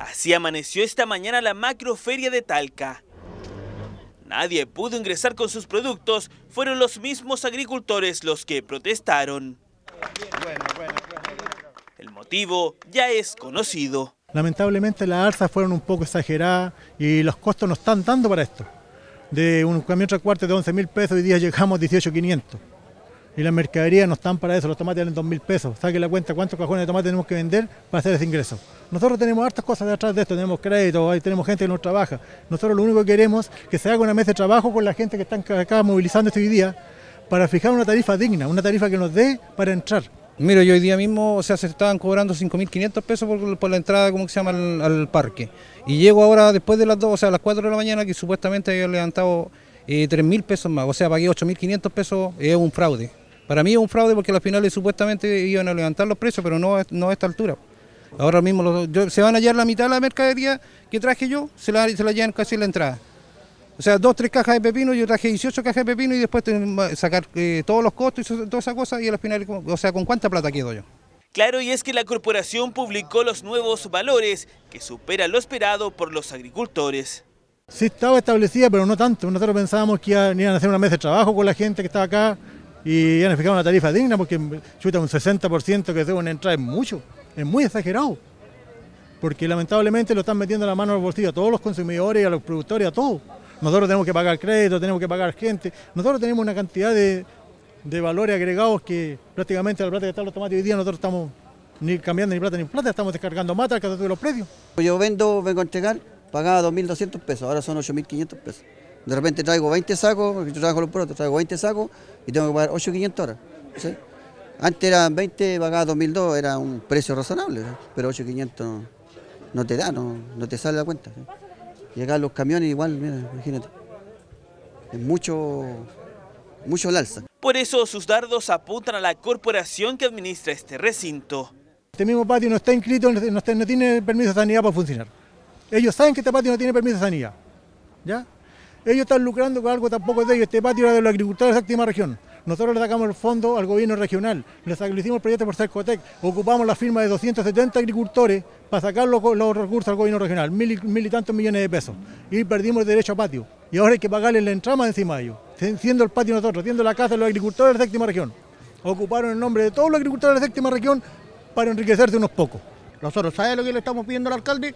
Así amaneció esta mañana la macroferia de Talca. Nadie pudo ingresar con sus productos, fueron los mismos agricultores los que protestaron. El motivo ya es conocido. Lamentablemente las alzas fueron un poco exageradas y los costos no están dando para esto. De un camión tres de 11 mil pesos y día llegamos a 18.500 y las mercaderías no están para eso, los tomates valen 2.000 pesos, saque la cuenta cuántos cajones de tomate tenemos que vender para hacer ese ingreso. Nosotros tenemos hartas cosas detrás de esto, tenemos crédito, ahí tenemos gente que nos trabaja. Nosotros lo único que queremos es que se haga una mesa de trabajo con la gente que están acá movilizando hoy este día para fijar una tarifa digna, una tarifa que nos dé para entrar. Mira, yo hoy día mismo, o sea, se estaban cobrando 5.500 pesos por, la entrada, cómo que se llama, al, parque. Y llego ahora después de las 2, o sea, a las 4 de la mañana, que supuestamente había levantado 3.000 eh, pesos más, o sea, pagué 8.500 pesos, es un fraude. Para mí es un fraude porque las finales supuestamente iban a levantar los precios, pero no, no a esta altura. Ahora mismo se van a hallar la mitad de la mercadería que traje yo, se la, se llevan casi en la entrada. O sea, dos, tres cajas de pepino, yo traje 18 cajas de pepino y después sacar eh, todos los costos y todas esas cosas y las finales, o sea, ¿con cuánta plata quedo yo? Claro, y es que la corporación publicó los nuevos valores que superan lo esperado por los agricultores. Sí estaba establecida, pero no tanto. Nosotros pensábamos que iban a hacer una mesa de trabajo con la gente que estaba acá, y han fijado una tarifa digna porque chuta un 60% que deben entrar es mucho, es muy exagerado. Porque lamentablemente lo están metiendo la mano al bolsillo a todos los consumidores, a los productores, a todos. Nosotros tenemos que pagar crédito, tenemos que pagar gente. Nosotros tenemos una cantidad de, valores agregados que prácticamente la plata que está en los tomates hoy día nosotros estamos ni cambiando ni plata ni plata, estamos descargando matas al de los precios. Yo vendo, vengo a entregar, pagaba 2.200 pesos, ahora son 8.500 pesos. De repente traigo 20 sacos, porque yo trabajo los productos, traigo 20 sacos y tengo que pagar 8.500 horas. Antes eran 20, pagaba 2.002, era un precio razonable, pero 8.500 no, te da, no, te sale la cuenta. Y acá los camiones igual, imagínate. Es mucho, mucho alza. Por eso sus dardos apuntan a la corporación que administra este recinto. Este mismo patio no está inscrito, no, no tiene permiso de sanidad para funcionar. Ellos saben que este patio no tiene permiso de sanidad. ¿Ya? Ellos están lucrando con algo tampoco de ellos. Este patio era de los agricultores de la séptima región. Nosotros le sacamos el fondo al gobierno regional, Les hicimos el proyecto por Cercotec, ocupamos la firma de 270 agricultores para sacar los, recursos al gobierno regional, mil y, tantos millones de pesos, y perdimos el derecho a patio. Y ahora hay que pagarle la entrama encima de ellos, siendo el patio nosotros, siendo la casa de los agricultores de la séptima región. Ocuparon el nombre de todos los agricultores de la séptima región para enriquecerse unos pocos. Nosotros, ¿sabes lo que le estamos pidiendo al alcalde?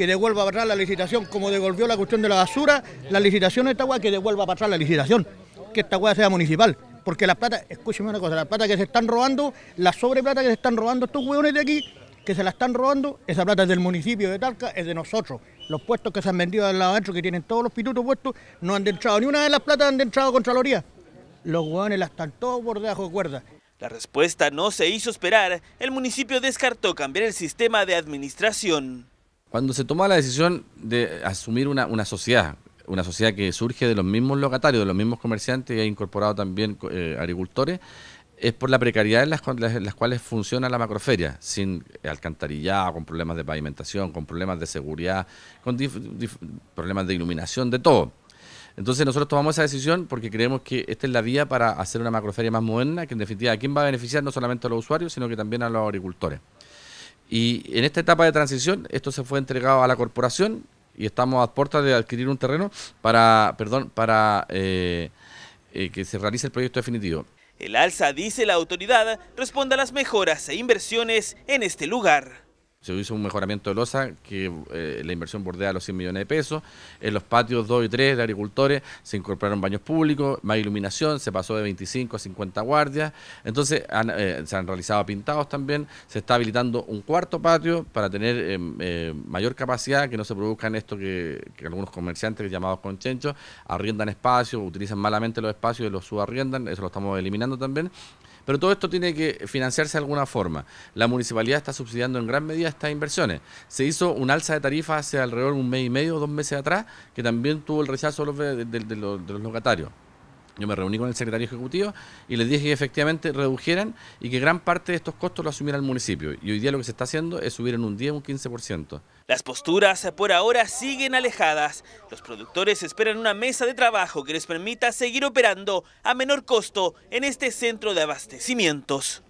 que devuelva para atrás la licitación, como devolvió la cuestión de la basura, la licitación de esta agua que devuelva para atrás la licitación, que esta hueá sea municipal. Porque la plata, escúcheme una cosa, la plata que se están robando, la sobreplata que se están robando estos hueones de aquí, que se la están robando, esa plata es del municipio de Talca, es de nosotros. Los puestos que se han vendido al lado adentro, que tienen todos los pitutos puestos, no han entrado, ni una de las plata han entrado Contraloría. Los hueones la están todos por debajo de cuerda. La respuesta no se hizo esperar, el municipio descartó cambiar el sistema de administración. Cuando se toma la decisión de asumir una, sociedad, una sociedad que surge de los mismos locatarios, de los mismos comerciantes y ha incorporado también eh, agricultores, es por la precariedad en las, las, cuales funciona la macroferia, sin alcantarillado, con problemas de pavimentación, con problemas de seguridad, con problemas de iluminación, de todo. Entonces nosotros tomamos esa decisión porque creemos que esta es la vía para hacer una macroferia más moderna, que en definitiva a quién va a beneficiar no solamente a los usuarios, sino que también a los agricultores. Y en esta etapa de transición, esto se fue entregado a la corporación y estamos a puertas de adquirir un terreno para, perdón, para eh, eh, que se realice el proyecto definitivo. El alza, dice la autoridad, responde a las mejoras e inversiones en este lugar se hizo un mejoramiento de losa que eh, la inversión bordea los 100 millones de pesos. En los patios 2 y 3 de agricultores se incorporaron baños públicos, más iluminación, se pasó de 25 a 50 guardias. Entonces eh, se han realizado pintados también, se está habilitando un cuarto patio para tener eh, mayor capacidad, que no se produzcan esto que, que algunos comerciantes llamados conchenchos arriendan espacios, utilizan malamente los espacios y los subarriendan, eso lo estamos eliminando también. Pero todo esto tiene que financiarse de alguna forma. La municipalidad está subsidiando en gran medida estas inversiones. Se hizo un alza de tarifa hace alrededor de un mes y medio, dos meses atrás, que también tuvo el rechazo de, los, locatarios. Yo me reuní con el secretario ejecutivo y les dije que efectivamente redujeran y que gran parte de estos costos lo asumiera el municipio. Y hoy día lo que se está haciendo es subir en un 10 un 15%. Las posturas por ahora siguen alejadas. Los productores esperan una mesa de trabajo que les permita seguir operando a menor costo en este centro de abastecimientos.